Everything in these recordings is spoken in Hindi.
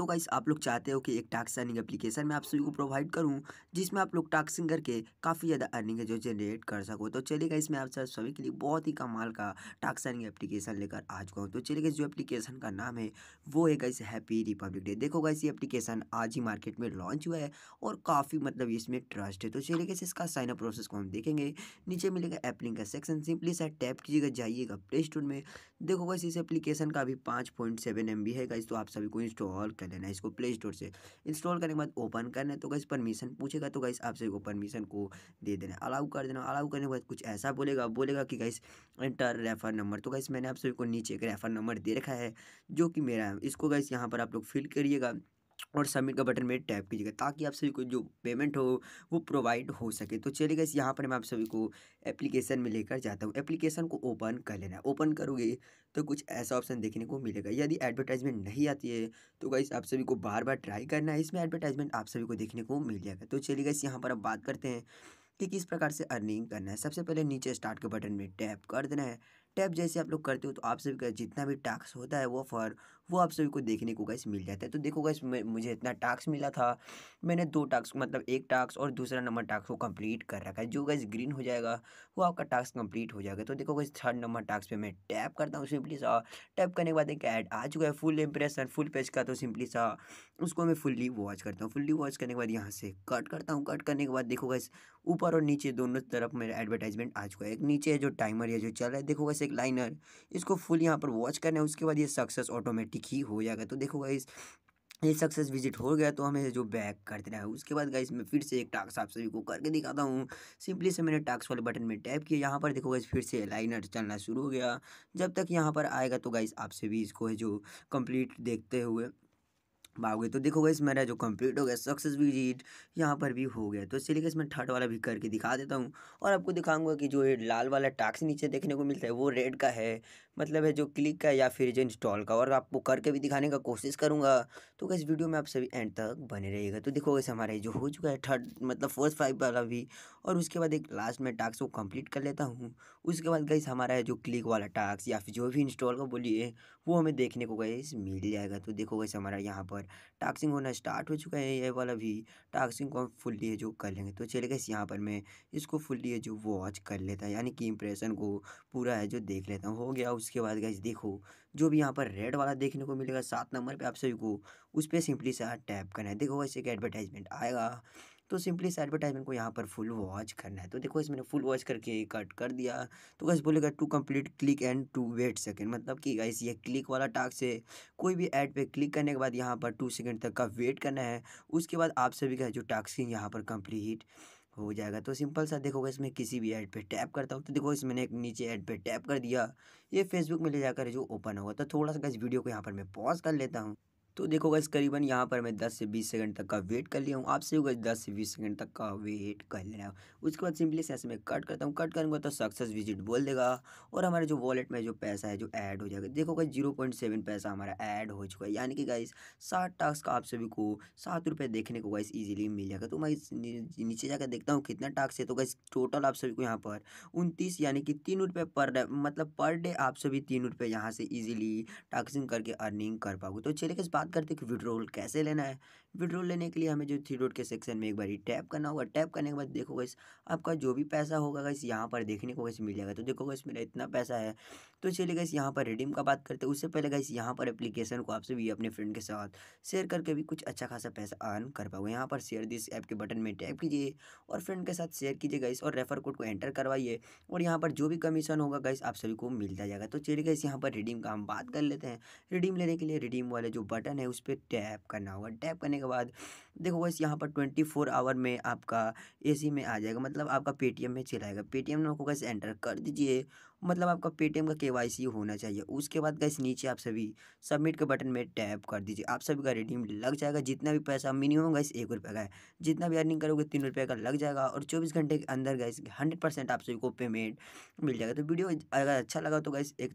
तो गाइस आप लोग चाहते हो कि एक टैक्स अर्निंग एप्लीकेशन मैं आप सभी को प्रोवाइड करूँ जिसमें आप लोग टैक्सिंग करके काफ़ी ज़्यादा अर्निंग है जो जनरेट कर सको तो चलिए गाइस मैं आप सभी के लिए बहुत ही कमाल का टैक्स अर्निंग एप्लीकेशन लेकर आ चुका हूँ तो चलिए गाइस जो एप्लीकेशन का नाम है वो है गाइस हैप्पी रिपब्लिक डे देखो गाइस ये एप्लीकेशन आज ही मार्केट में लॉन्च हुआ है और काफ़ी मतलब इसमें ट्रस्ट है तो चलिए गाइस इसका साइनअप प्रोसेस को हम देखेंगे नीचे मिलेगा एप्लिंग का सेक्शन सिंपली सर टैप कीजिएगा जाइएगा प्ले स्टोर में देखो गाइस इस एप्लीकेशन का अभी पाँच पॉइंट सेवन एम है गाइस तो आप सभी को इंस्टॉल कर लेना है इसको प्ले स्टोर से इंस्टॉल करने के बाद ओपन करना है तो गाइस परमिशन पूछेगा तो गाइस आपसे वो परमिशन को दे देना अलाउ कर देना अलाउ करने के बाद कुछ ऐसा बोलेगा बोलेगा कि गाइस एंटर रेफर नंबर तो गाइस मैंने आप सभी को नीचे एक रेफर नंबर दे रखा है जो कि मेरा है इसको गाइस यहाँ पर आप लोग फिल करिएगा और सबमिट का बटन में टैप कीजिएगा ताकि आप सभी को जो पेमेंट हो वो प्रोवाइड हो सके तो चलिए इस यहाँ पर मैं आप सभी को एप्लीकेशन में लेकर जाता हूँ एप्लीकेशन को ओपन कर लेना है ओपन करोगे तो कुछ ऐसा ऑप्शन देखने को मिलेगा यदि एडवर्टाइजमेंट नहीं आती है तो गाइस आप सभी को बार बार ट्राई करना है इसमें एडवर्टाइजमेंट आप सभी को देखने को मिल जाएगा तो चलिए गाइस यहाँ पर आप बात करते हैं कि किस प्रकार से अर्निंग करना है सबसे पहले नीचे स्टार्ट के बटन में टैप कर देना है टैप जैसे आप लोग करते हो तो आप सभी का जितना भी टास्क होता है वो फॉर वो आप सभी को देखने को गैस मिल जाता है तो देखो गैस मुझे इतना टास्क मिला था मैंने दो टास्क मतलब एक टास्क और दूसरा नंबर टास्क को कंप्लीट कर रखा है जो गैस ग्रीन हो जाएगा वो आपका टास्क कंप्लीट हो जाएगा तो देखो गैस थर्ड नंबर टास्क पे मैं टैप करता हूँ सिंपली सा टैप करने के बाद एक ऐड आ चुका है फुल इंप्रेशन फुल पेज का तो सिंपली सा उसको मैं फुल्ली वॉच करता हूँ फुल्ली वॉच करने के बाद यहाँ से कट करता हूँ कट करने के बाद देखो गैस ऊपर और नीचे दोनों तरफ मेरा एडवर्टाइजमेंट आ चुका है एक नीचे जो टाइमर है जो चल रहा है देखो गैस प्लस एक लाइनर इसको फुल यहाँ पर वॉच करना है उसके बाद ये सक्सेस ऑटोमेटिक ही हो जाएगा तो देखो गाइस ये सक्सेस विजिट हो गया तो हमें जो बैक कर देना है उसके बाद गाइस मैं फिर से एक टास्क आप सभी को करके दिखाता हूँ सिंपली से मैंने टास्क वाले बटन में टैप किया यहाँ पर देखो गाइस फिर से लाइनर चलना शुरू हो गया जब तक यहाँ पर आएगा तो गाइस आपसे भी इसको है जो कंप्लीट देखते हुए भागे तो देखो इस मेरा जो कंप्लीट हो गया सक्सेस विजिट यहाँ पर भी हो गया तो इसलिए इसमें थर्ड वाला भी करके दिखा देता हूँ और आपको दिखाऊंगा कि जो ये लाल वाला टास्क नीचे देखने को मिलता है वो रेड का है मतलब है जो क्लिक का या फिर जो इंस्टॉल का और आपको करके भी दिखाने का कोशिश करूँगा तो इस वीडियो में आप सभी एंड तक बने रहिएगा तो देखो वैसे हमारा जो हो चुका है थर्ड मतलब फोर्थ फाइव वाला भी और उसके बाद एक लास्ट में टास्क वो कम्प्लीट कर लेता हूँ उसके बाद गई हमारा जो क्लिक वाला टास्क या फिर जो भी इंस्टॉल का बोलिए वो हमें देखने को गई मिल जाएगा तो देखो गई हमारा यहाँ पर पर टास्किंग होना स्टार्ट हो चुका है ये वाला भी टास्किंग को हम फुल्ली जो कर लेंगे तो चले गए यहाँ पर मैं इसको फुल्ली जो वॉच कर लेता है यानी कि इंप्रेशन को पूरा है जो देख लेता हूँ हो गया उसके बाद गए देखो जो भी यहाँ पर रेड वाला देखने को मिलेगा सात नंबर पर आप सभी को उस पर सिंपली सा टैप करना है देखो वैसे एक एडवर्टाइजमेंट आएगा तो सिंपली इस एडवर्टाइजमेंट को यहाँ पर फुल वॉच करना है तो देखो इसमें फुल वॉच करके कट कर दिया तो कैसे बोलेगा to complete click and to wait second मतलब कि गाइस ये क्लिक वाला टास्क है कोई भी ऐड पे क्लिक करने के बाद यहाँ पर टू सेकेंड तक का वेट करना है उसके बाद आप सभी का जो टास्किंग यहाँ पर कम्प्लीट हो जाएगा तो सिंपल सा देखोगे इसमें किसी भी ऐड पे टैप करता हूँ तो देखो इसमें मैंने एक नीचे ऐड पे टैप कर दिया ये फेसबुक में ले जाकर जो ओपन होगा तो थोड़ा सा इस वीडियो को यहाँ पर मैं पॉज कर लेता हूँ तो देखो गैस करीबन यहाँ पर मैं 10 से 20 सेकंड तक का वेट कर लिया हूँ आपसे होगा 10 से 20 सेकंड तक का वेट कर ले रहा हूँ उसके बाद सिंपली से ऐसे मैं कट करता हूँ कट करूँगा तो सक्सेस विजिट बोल देगा और हमारे जो वॉलेट में जो पैसा है जो ऐड हो जाएगा देखो गई जीरो पॉइंट सेवन पैसा हमारा ऐड हो चुका है यानी कि गाइस सात टास्क आप सभी को सात रुपये देखने को गाइस ईजिली मिल जाएगा तो मैं नीचे जाकर देखता हूँ कितना टास्क है तो गाइस टोटल आप सभी को यहाँ पर उनतीस यानी कि तीन रुपये पर मतलब पर डे मतलब आप सभी तीन रुपये यहाँ से ईजिली टास्किंग करके अर्निंग कर पाओगे तो चलिए बात करते हैं कि विड्रोल कैसे लेना है विड्रोल लेने के लिए हमें जो थ्री डॉट के सेक्शन में एक बार टैप करना होगा टैप करने के बाद देखो गैस आपका जो भी पैसा होगा गैस यहाँ पर देखने को कैसे मिल जाएगा तो देखो गैस मेरा इतना पैसा है तो चलिए गैस यहाँ पर रिडीम का बात करते हैं उससे पहले गैस यहाँ पर एप्लीकेशन को आपसे भी अपने फ्रेंड के साथ शेयर करके भी कुछ अच्छा खासा पैसा अर्न कर पाओगे यहाँ पर शेयर दिस ऐप के बटन में टैप कीजिए और फ्रेंड के साथ शेयर कीजिए गैस और रेफर कोड को एंटर करवाइए और यहाँ पर जो भी कमीशन होगा गैस आप सभी को मिलता जाएगा तो चलिए गैस यहाँ पर रिडीम का हम बात कर लेते हैं रिडीम लेने के लिए रिडीम वाले जो बटन बटन है उस पर टैप करना होगा टैप करने के बाद देखो बस यहाँ पर ट्वेंटी फोर आवर में आपका ए में आ जाएगा मतलब आपका पेटीएम में चलाएगा पेटीएम नंबर को कैसे एंटर कर दीजिए मतलब आपका पेटीएम का केवाईसी होना चाहिए उसके बाद गैस नीचे आप सभी सबमिट के बटन में टैप कर दीजिए आप सभी का रिडीम लग जाएगा जितना भी पैसा मिनिमम गैस एक रुपये का है जितना भी अर्निंग करोगे तीन रुपये का लग जाएगा और चौबीस घंटे के अंदर गैस हंड्रेड परसेंट आप सभी को पेमेंट मिल जाएगा तो वीडियो अगर अच्छा लगा तो गैस एक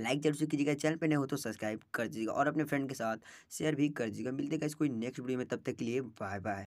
लाइक जरूर से कीजिएगा चैनल पर नहीं हो तो सब्सक्राइब कर दीजिएगा और अपने फ्रेंड के साथ शेयर भी कर दीजिएगा मिलते हैं कोई नेक्स्ट वीडियो में तब तक के लिए बाय बाय